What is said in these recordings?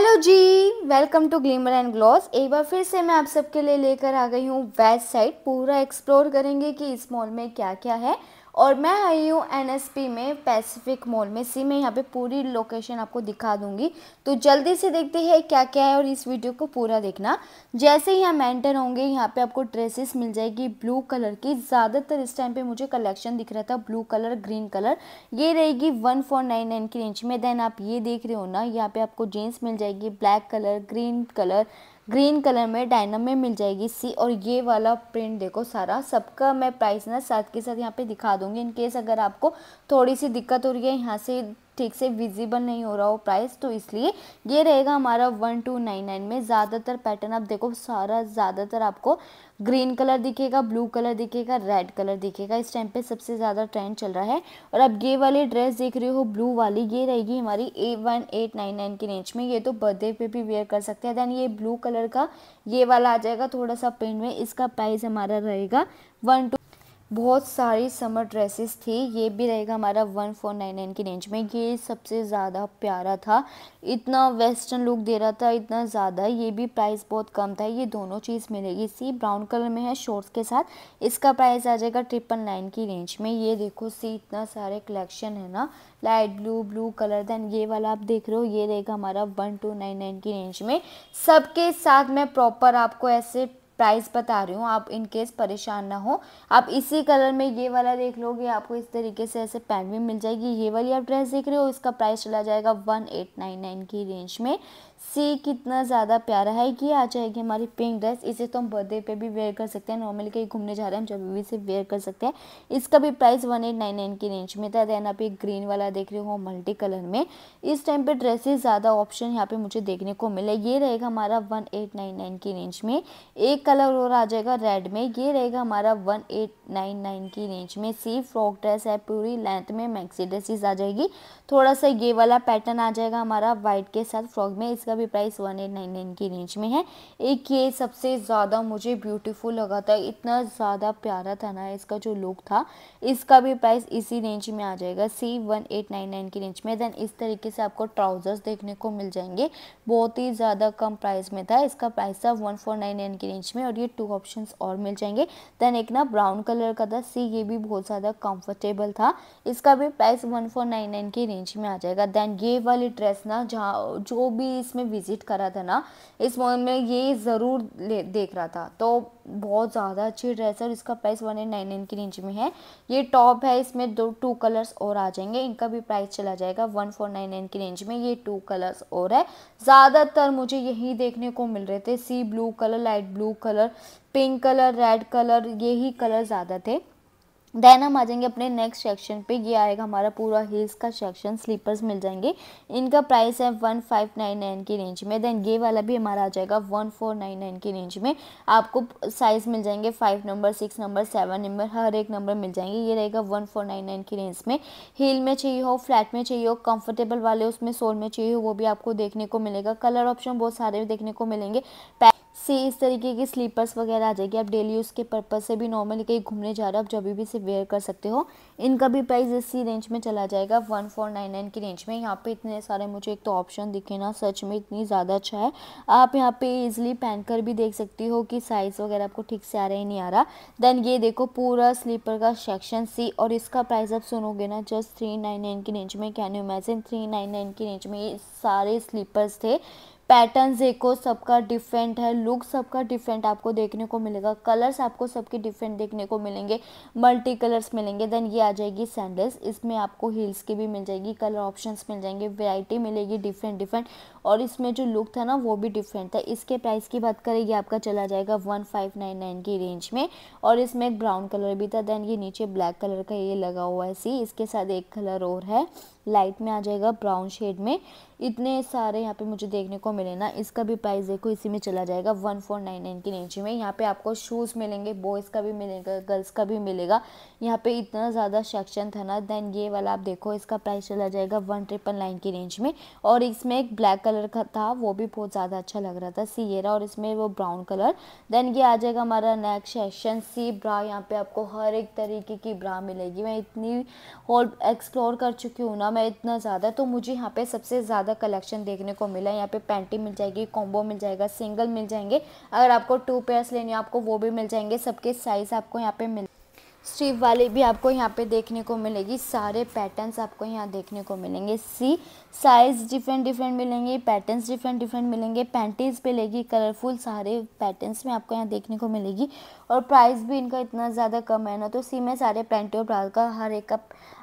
Hello जी welcome to glimmer and gloss एक बार फिर से मैं आप सबके लिए लेकर आ गई हूँ वेस्ट साइड पूरा एक्सप्लोर करेंगे कि इस मॉल में क्या क्या है और मैं आई हूँ एनएसपी में पैसिफिक मॉल में सी मैं यहाँ पे पूरी लोकेशन आपको दिखा दूँगी तो जल्दी से देखते हैं क्या क्या है और इस वीडियो को पूरा देखना जैसे ही हम एंटर होंगे यहाँ पे आपको ड्रेसेस मिल जाएगी ब्लू कलर की ज़्यादातर इस टाइम पे मुझे कलेक्शन दिख रहा था ब्लू कलर ग्रीन कलर ये रहेगी वन फोर नाइन नाइन की रेंज में देन आप ये देख रहे हो ना यहाँ पे आपको जीन्स मिल जाएगी black colour green colour green colour में डायनम में मिल जाएगी सी और ये वाला प्रिंट देखो सारा सबका मैं प्राइस ना साथ के साथ यहाँ पे दिखा दूंगी इनकेस अगर आपको थोड़ी सी दिक्कत हो रही है यहाँ से ठीक से विजिबल नहीं हो रहा हो प्राइस तो इसलिए ये रहेगा हमारा वन टू नाइन नाइन में ज़्यादातर पैटर्न आप देखो सारा ज़्यादातर आपको ग्रीन कलर दिखेगा ब्लू कलर दिखेगा रेड कलर दिखेगा इस टाइम पे सबसे ज़्यादा ट्रेंड चल रहा है और अब ये वाली ड्रेस देख रहे हो ब्लू वाली ये रहेगी हमारी A one eight nine nine की रेंज में ये तो बर्थडे पे भी वेयर कर सकते हैं देन ये ब्लू कलर का ये वाला आ जाएगा थोड़ा सा पेंट में इसका प्राइस हमारा रहेगा वन टू बहुत सारी समर ड्रेसेस थी ये भी रहेगा हमारा वन फोर नाइन नाइन की रेंज में ये सबसे ज़्यादा प्यारा था इतना वेस्टर्न लुक दे रहा था इतना ज़्यादा ये भी प्राइस बहुत कम था ये दोनों चीज़ मिलेगी सी ब्राउन कलर में है शॉर्ट्स के साथ इसका प्राइस आ जाएगा ट्रिपल नाइन की रेंज में ये देखो सी इतना सारे कलेक्शन है ना light blue blue colour then ये वाला आप देख रहे हो ये रहेगा हमारा वन टू नाइन नाइन की रेंज में सबके साथ मैं प्रॉपर आपको ऐसे प्राइस बता रही हूँ आप इन केस परेशान ना हो आप इसी कलर में ये वाला देख लोगे आपको इस तरीके से ऐसे पैंट भी मिल जाएगी ये वाली आप ड्रेस देख रहे हो इसका प्राइस चला जाएगा वन एट नाइन नाइन की रेंज में सी कितना ज़्यादा प्यारा है कि आ जाएगी हमारी पिंक ड्रेस इसे तो हम बर्थडे पे भी वेयर कर सकते हैं नॉर्मली कहीं घूमने जा रहे हैं हम जब भी इसे वेयर कर सकते हैं इसका भी price one eight nine nine की रेंज में था देन आप एक ग्रीन वाला देख रहे हो मल्टी कलर में इस टाइम पे ड्रेसेस ज़्यादा ऑप्शन यहाँ पे मुझे देखने को मिला ये रहेगा हमारा वन एट नाइन नाइन की रेंज में एक कलर और आ जाएगा रेड में ये रहेगा हमारा वन एट नाइन नाइन की रेंज में सी फ्रॉक ड्रेस है पूरी लेंथ में मैक्सी ड्रेसिस आ जाएगी थोड़ा सा ये वाला पैटर्न आ जाएगा हमारा वाइट के साथ फ्रॉक में इसका इसका भी price one eight nine nine की रेंज में है एक ये सबसे ज़्यादा मुझे ब्यूटीफुल लगा था इतना ज़्यादा प्यारा था ना इसका जो लुक था इसका भी प्राइस इसी रेंज में आ जाएगा सी वन एट नाइन नाइन की रेंज में देन इस तरीके से आपको ट्राउज़र्स देखने को मिल जाएंगे बहुत ही ज़्यादा कम प्राइस में था इसका प्राइस था वन फोर नाइन नाइन की रेंज में और ये टू ऑप्शन और मिल जाएंगे देन एक ना ब्राउन कलर का था सी ये भी बहुत ज़्यादा कम्फर्टेबल था इसका भी price one four nine nine की रेंज में आ जाएगा देन ये वाली ड्रेस ना जहाँ जो भी इसमें में विज़िट करा था ना इस मॉल में ये ज़रूर देख रहा था तो बहुत ज़्यादा अच्छी ड्रेस है और इसका प्राइस वन एट नाइन के रेंज में है ये टॉप है इसमें दो टू कलर्स और आ जाएंगे इनका भी प्राइस चला जाएगा वन फोर नाइन नाइन की रेंज में ये टू कलर्स और है ज़्यादातर मुझे यही देखने को मिल रहे थे सी blue colour light blue colour pink colour red colour यही कलर ज़्यादा थे देन हम आ जाएंगे अपने नेक्स्ट सेक्शन पे ये आएगा हमारा पूरा हील्स का सेक्शन स्लीपर्स मिल जाएंगे इनका प्राइस है वन फाइव नाइन नाइन की रेंज में देन ये वाला भी हमारा आ जाएगा वन फोर नाइन नाइन की रेंज में आपको साइज़ मिल जाएंगे five number six number seven number हर एक नंबर मिल जाएंगे ये रहेगा वन फोर नाइन नाइन की रेंज में हील में चाहिए हो फ्लैट में चाहिए हो कम्फर्टेबल वाले उसमें सोल में चाहिए हो वो भी आपको देखने को मिलेगा कलर ऑप्शन बहुत सारे देखने को मिलेंगे पैक से इस तरीके की स्लीपर्स वगैरह आ जाएगी आप डेली यूज़ के पर्पज़ से भी नॉर्मली कहीं घूमने जा रहे हो आप जब भी इसे वेयर कर सकते हो इनका भी प्राइस इसी रेंज में चला जाएगा वन फोर नाइन नाइन की रेंज में यहाँ पे इतने सारे मुझे एक तो ऑप्शन दिखे ना सच में इतनी ज़्यादा अच्छा है आप यहाँ पे ईजिली पहन कर भी देख सकती हो कि साइज़ वगैरह आपको ठीक से आ रहा है नहीं आ रहा देन ये देखो पूरा स्लीपर का सेक्शन सी और इसका प्राइस आप सुनोगे ना जस्ट थ्री नाइन नाइन की रेंज में can you imagine three nine nine की रेंज में ये सारे स्लीपर्स थे पैटर्न देखो सबका डिफरेंट है लुक सबका डिफरेंट आपको देखने को मिलेगा कलर्स आपको सबके डिफरेंट देखने को मिलेंगे मल्टी कलर्स मिलेंगे देन ये आ जाएगी सैंडल्स इसमें आपको हील्स की भी मिल जाएगी कलर ऑप्शंस मिल जाएंगे वैरायटी मिलेगी डिफरेंट डिफरेंट और इसमें जो लुक था ना वो भी डिफरेंट था इसके प्राइस की बात करेगी आपका चला जाएगा वन फाइव नाइन नाइन की रेंज में और इसमें एक ब्राउन कलर भी था देन ये नीचे ब्लैक कलर का ये लगा हुआ है सी इसके साथ एक कलर और है लाइट में आ जाएगा ब्राउन शेड में इतने सारे यहाँ पे मुझे देखने को मिले ना इसका भी प्राइस देखो इसी में चला जाएगा वन फोर नाइन नाइन के नीचे में यहाँ पे आपको शूज़ मिलेंगे बॉयज़ का भी मिलेगा गर्ल्स का भी मिलेगा यहाँ पे इतना ज़्यादा सेक्शन था ना देन ये वाला आप देखो इसका प्राइस चला जाएगा वन ट्रिपल नाइन की रेंज में और इसमें एक ब्लैक कलर का था वो भी बहुत ज़्यादा अच्छा लग रहा था सियरा और इसमें वो ब्राउन कलर देन ये आ जाएगा हमारा नेक्स्ट सेक्शन सी ब्रा यहाँ पे आपको हर एक तरीके की ब्रा मिलेगी मैं इतनी और एक्सप्लोर कर चुकी हूँ ना मैं इतना ज़्यादा तो मुझे यहाँ पे सबसे ज़्यादा कलेक्शन देखने को मिला यहाँ पे पैंट पार्टी मिल जाएगी कॉम्बो मिल जाएगा सिंगल मिल जाएंगे अगर आपको टू पेयर्स लेने आपको वो भी मिल जाएंगे सबके साइज़ आपको यहाँ पे मिल स्टीव वाले भी आपको यहाँ पे देखने को मिलेगी सारे पैटर्न्स आपको यहाँ देखने को मिलेंगे सी साइज डिफरेंट डिफरेंट मिलेंगे पैटर्न्स डिफरेंट डिफरेंट मिलेंगे पैंटीज लेगी कलरफुल सारे पैटर्न्स में आपको यहाँ देखने को मिलेगी और प्राइस भी इनका इतना ज़्यादा कम है ना तो सी में सारे पैंटी और ब्राउज का हर एक का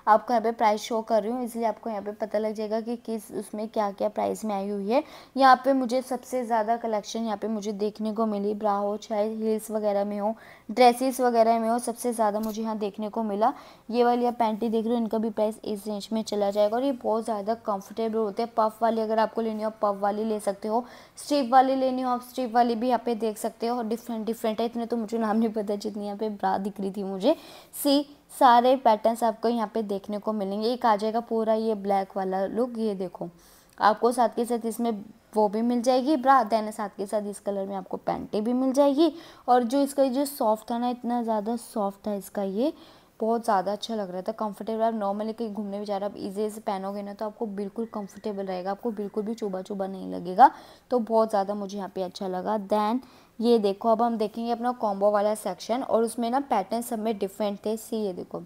आपको यहाँ पे प्राइस शो कर रही हूँ इसलिए आपको यहाँ पे पता लग जाएगा कि किस उसमें क्या क्या प्राइस में आई हुई है यहाँ पे मुझे सबसे ज़्यादा कलेक्शन यहाँ पे मुझे देखने को मिली ब्रा हो चाहे हील्स वगैरह में हो ड्रेसेस वगैरह में हो सबसे ज़्यादा मुझे यहाँ देखने को मिला ये वाली आप पैंटी देख रहे हो इनका भी प्राइस इस रेंज में चला जाएगा और ये बहुत ज़्यादा कंफर्टेबल होते हैं पफ वाली अगर आपको लेनी हो पफ वाली ले सकते हो स्ट्रीप वाली लेनी हो आप स्ट्रीप वाली भी यहाँ पे देख सकते हो और डिफरेंट डिफरेंट है इतने तो मुझे नाम नहीं पता जितनी यहाँ पे ब्रा दिख रही थी मुझे सी सारे पैटर्न्स आपको यहाँ पे देखने को मिलेंगे एक आ जाएगा पूरा ये ब्लैक वाला लुक ये देखो आपको साथ के साथ इसमें वो भी मिल जाएगी ब्रा देने साथ के साथ इस कलर में आपको पैंटी भी मिल जाएगी और जो इसका जो सॉफ्ट था ना इतना ज़्यादा सॉफ्ट था इसका ये बहुत ज़्यादा अच्छा लग रहा था कंफर्टेबल आप नॉर्मली कहीं घूमने भी जा रहे हो आप इजी से पहनोगे ना तो आपको बिल्कुल कंफर्टेबल रहेगा आपको बिल्कुल भी चुबा चुबा नहीं लगेगा तो बहुत ज़्यादा मुझे यहाँ पे अच्छा लगा देन ये देखो अब हम देखेंगे अपना कॉम्बो वाला सेक्शन और उसमें ना पैटर्न सब में डिफरेंट थे सी ये देखो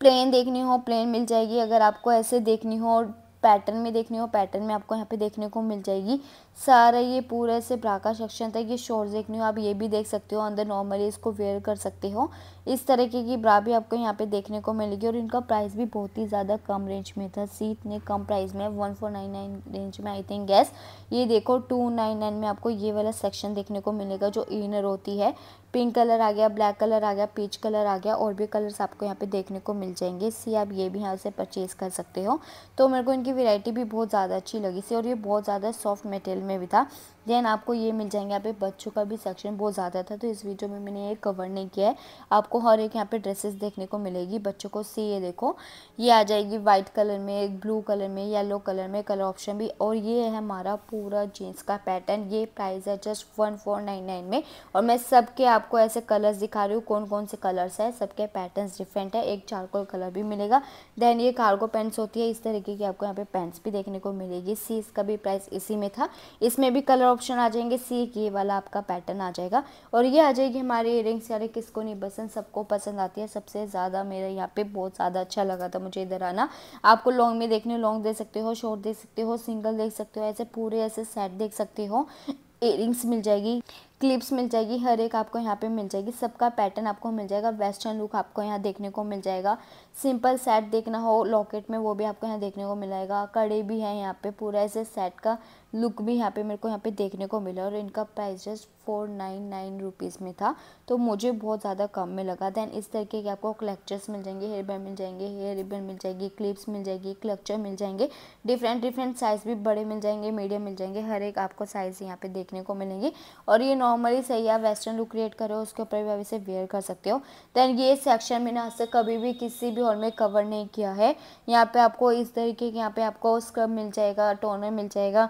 प्लेन देखनी हो प्लेन मिल जाएगी अगर आपको ऐसे देखनी हो पैटर्न में देखने हो पैटर्न में आपको यहाँ पे देखने को मिल जाएगी सारा ये पूरे से ब्राका सेक्शन तक ये शॉर्ट्स देखने हो आप ये भी देख सकते हो अंदर नॉर्मली इसको वेयर कर सकते हो इस तरीके की ब्रा भी आपको यहाँ पे देखने को मिलेगी और इनका प्राइस भी बहुत ही ज़्यादा कम रेंज में था सी इतने कम प्राइस में one four nine nine range में आई थिंक गैस ये देखो टू नाइन नाइन में आपको ये वाला सेक्शन देखने को मिलेगा जो इनर होती है पिंक कलर आ गया ब्लैक कलर आ गया पीच कलर आ गया और भी कलर्स आपको यहाँ पे देखने को मिल जाएंगे सी आप ये भी यहाँ से परचेज़ कर सकते हो तो मेरे को इनकी वैरायटी भी बहुत ज़्यादा अच्छी लगी सी और ये बहुत ज़्यादा सॉफ्ट मटेरियल में भी था देन आपको ये मिल जाएंगे यहाँ पे बच्चों का भी सेक्शन बहुत ज़्यादा था तो इस वीडियो में मैंने ये कवर नहीं किया है आपको हर एक यहाँ पे ड्रेसेस देखने को मिलेगी बच्चों को सी ये देखो ये आ जाएगी वाइट कलर में एक ब्लू कलर में येलो कलर में कलर ऑप्शन भी और ये है हमारा पूरा जीन्स का पैटर्न ये प्राइस है just one four nine nine में और मैं सबके आपको ऐसे कलर्स दिखा रही हूँ कौन कौन से कलर्स है सबके पैटर्न डिफरेंट है एक चारकोल कलर भी मिलेगा देन ये कार्गो पेंट्स होती है इस तरीके की आपको यहाँ पे पैंट्स भी देखने को मिलेगी सी इसका भी प्राइस इसी में था इसमें भी कलर ऑप्शन आ जाएंगे सी ये वाला आपका पैटर्न आ जाएगा और ये आ जाएगी हमारी इयरिंग्स यार किसको नहीं पसंद सबको पसंद आती है सबसे ज़्यादा मेरा यहाँ पे बहुत ज़्यादा अच्छा लगा था मुझे इधर आना आपको लॉन्ग में देखने लॉन्ग देख सकते हो शॉर्ट देख सकते हो सिंगल देख सकते हो ऐसे पूरे ऐसे सेट देख सकते हो इयरिंग्स मिल जाएगी क्लिप्स मिल जाएगी हर एक आपको यहाँ पे मिल जाएगी सबका पैटर्न आपको मिल जाएगा वेस्टर्न लुक आपको यहाँ देखने को मिल जाएगा सिंपल सेट देखना हो लॉकेट में वो भी आपको यहाँ देखने को मिलेगा कड़े भी हैं यहाँ पे पूरा ऐसे सेट का लुक भी यहाँ पे मेरे को यहाँ पे देखने को मिला और इनका price just four nine nine rupees में था तो मुझे बहुत ज़्यादा कम में लगा दैन इस तरीके के आपको क्लेक्चर्स मिल जाएंगे हेयर बैंड मिल जाएंगे हेयर रिबन मिल जाएगी क्लिप्स मिल जाएगी क्लक्चर मिल जाएंगे डिफरेंट डिफरेंट साइज़ भी बड़े मिल जाएंगे मीडियम मिल जाएंगे हर एक आपको साइज़ यहाँ पे देखने को मिलेंगे और ये नॉ नॉर्मली सही है वेस्टर्न लुक क्रिएट करो हो उसके ऊपर भी आप इसे वेयर कर सकते हो देन ये सेक्शन मैंने आज तक कभी भी किसी भी हॉल में कवर नहीं किया है यहाँ पे आपको इस तरीके के यहाँ पे आपको स्क्रब मिल जाएगा टोनर मिल जाएगा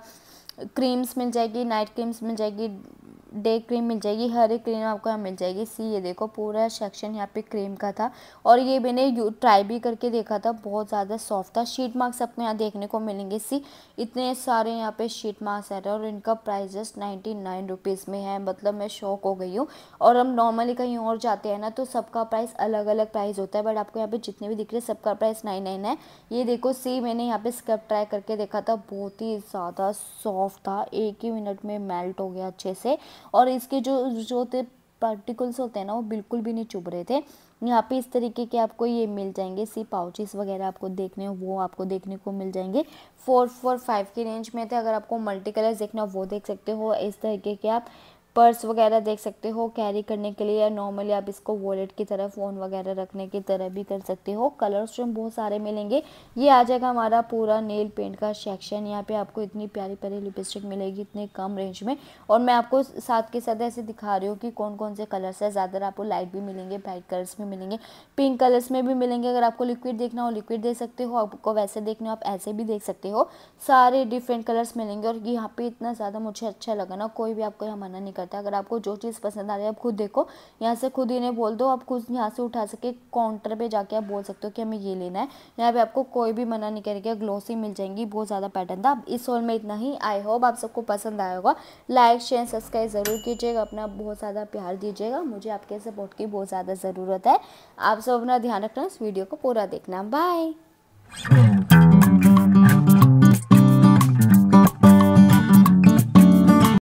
क्रीम्स मिल जाएगी नाइट क्रीम्स मिल जाएगी डे क्रीम मिल जाएगी हर एक क्रीम आपको यहाँ मिल जाएगी सी ये देखो पूरा सेक्शन यहाँ पे क्रीम का था और ये मैंने यू ट्राई भी करके देखा था बहुत ज़्यादा सॉफ्ट था शीट मार्क्स आपको यहाँ देखने को मिलेंगे सी इतने सारे यहाँ पे शीट मार्क्स आ रहे हैं और इनका price just ninety nine rupees में है मतलब मैं शौक हो गई हूँ और हम नॉर्मली कहीं और जाते हैं ना तो सबका प्राइस अलग अलग प्राइस होता है बट आपको यहाँ पे जितने भी दिख रहे हैं सबका प्राइस नाइन नाइन है ये देखो सी मैंने यहाँ पे स्क्रब ट्राई करके देखा था बहुत ही ज़्यादा सॉफ्ट था एक ही मिनट में मेल्ट हो गया अच्छे से और इसके जो जो थे पार्टिकल्स होते हैं ना वो बिल्कुल भी नहीं चुभ रहे थे यहाँ पे इस तरीके के आपको ये मिल जाएंगे सी पाउचेस वगैरह आपको देखने हो वो आपको देखने को मिल जाएंगे फोर फोर फाइव की रेंज में थे अगर आपको मल्टी कलर्स देखना हो वो देख सकते हो इस तरीके के आप पर्स वगैरह देख सकते हो कैरी करने के लिए या नॉर्मली आप इसको वॉलेट की तरह फ़ोन वगैरह रखने की तरह भी कर सकते हो कलर्स जो बहुत सारे मिलेंगे ये आ जाएगा हमारा पूरा नेल पेंट का सेक्शन यहाँ पे आपको इतनी प्यारी प्यारी लिपस्टिक मिलेगी इतने कम रेंज में और मैं आपको साथ के साथ ऐसे दिखा रही हूँ कि कौन कौन से कलर्स है ज़्यादातर आपको लाइट भी मिलेंगे ब्राइट कलर्स में मिलेंगे पिंक कलर्स में भी मिलेंगे अगर आपको लिक्विड देखना हो लिक्विड देख सकते हो आपको वैसे देखना हो आप ऐसे भी देख सकते हो सारे डिफरेंट कलर्स मिलेंगे और यहाँ पर इतना ज़्यादा मुझे अच्छा लगा ना कोई भी आपको यहाँ मना नहीं करता अगर आपको जो चीज़ पसंद आ रही है आप खुद देखो यहाँ से खुद इन्हें बोल दो आप खुद यहाँ से उठा सके काउंटर पर जाके आप बोल सकते हो कि हमें ये लेना है यहाँ पर आपको कोई भी मना नहीं करेगा ग्लोसी मिल जाएंगी बहुत ज़्यादा पैटर्न था इस हॉल में इतना ही आई होप आप सबको पसंद आया होगा लाइक शेयर सब्सक्राइब ज़रूर कीजिएगा अपना बहुत ज़्यादा प्यार दीजिएगा मुझे आपके सपोर्ट की बहुत ज़्यादा ज़रूरत है आप सब अपना ध्यान रखना इस वीडियो को पूरा देखना बाय hmm.